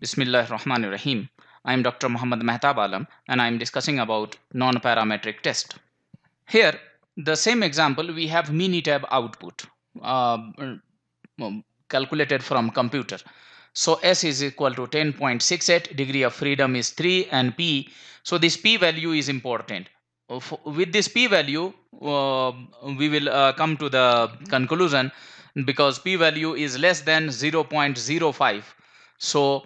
Bismillah Rahman Rahim. I am Dr. Muhammad Mehtab Alam and I am discussing about non-parametric test. Here, the same example, we have Minitab output uh, calculated from computer. So S is equal to 10.68, degree of freedom is 3 and P. So this P value is important. With this P value, uh, we will uh, come to the conclusion because P value is less than 0.05. So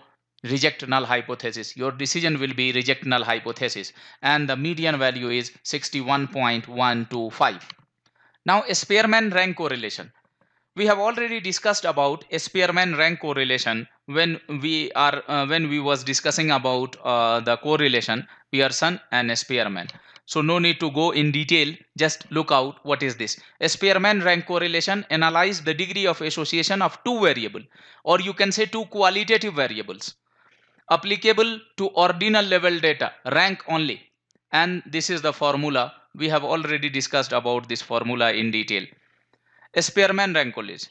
reject null hypothesis. Your decision will be reject null hypothesis and the median value is 61.125. Now Spearman rank correlation. We have already discussed about Spearman rank correlation when we are uh, when we was discussing about uh, the correlation Pearson and Spearman. So no need to go in detail, just look out what is this. Spearman rank correlation analyze the degree of association of two variable or you can say two qualitative variables applicable to ordinal level data rank only and this is the formula we have already discussed about this formula in detail Spearman rank Rancolis.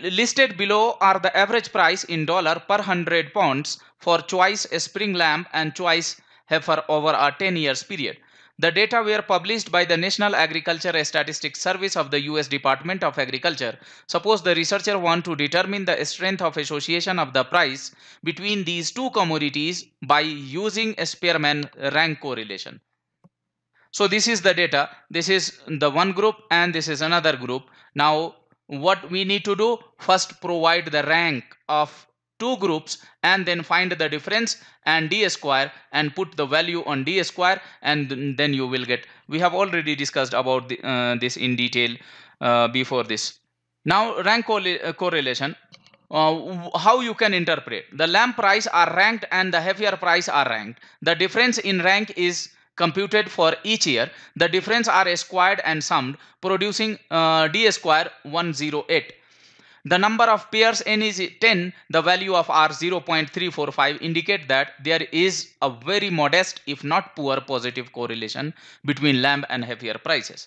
Listed below are the average price in dollar per 100 pounds for choice spring lamb and choice heifer over a 10 years period. The data were published by the National Agriculture Statistics Service of the US Department of Agriculture. Suppose the researcher want to determine the strength of association of the price between these two commodities by using Spearman rank correlation. So this is the data. This is the one group and this is another group. Now what we need to do? First provide the rank of two groups and then find the difference and d square and put the value on d square and then you will get we have already discussed about the, uh, this in detail uh, before this now rank uh, correlation uh, how you can interpret the lamp price are ranked and the heavier price are ranked the difference in rank is computed for each year the difference are squared and summed producing uh, d square 108 the number of pairs n is 10, the value of r 0.345 indicate that there is a very modest if not poor positive correlation between lamb and heavier prices.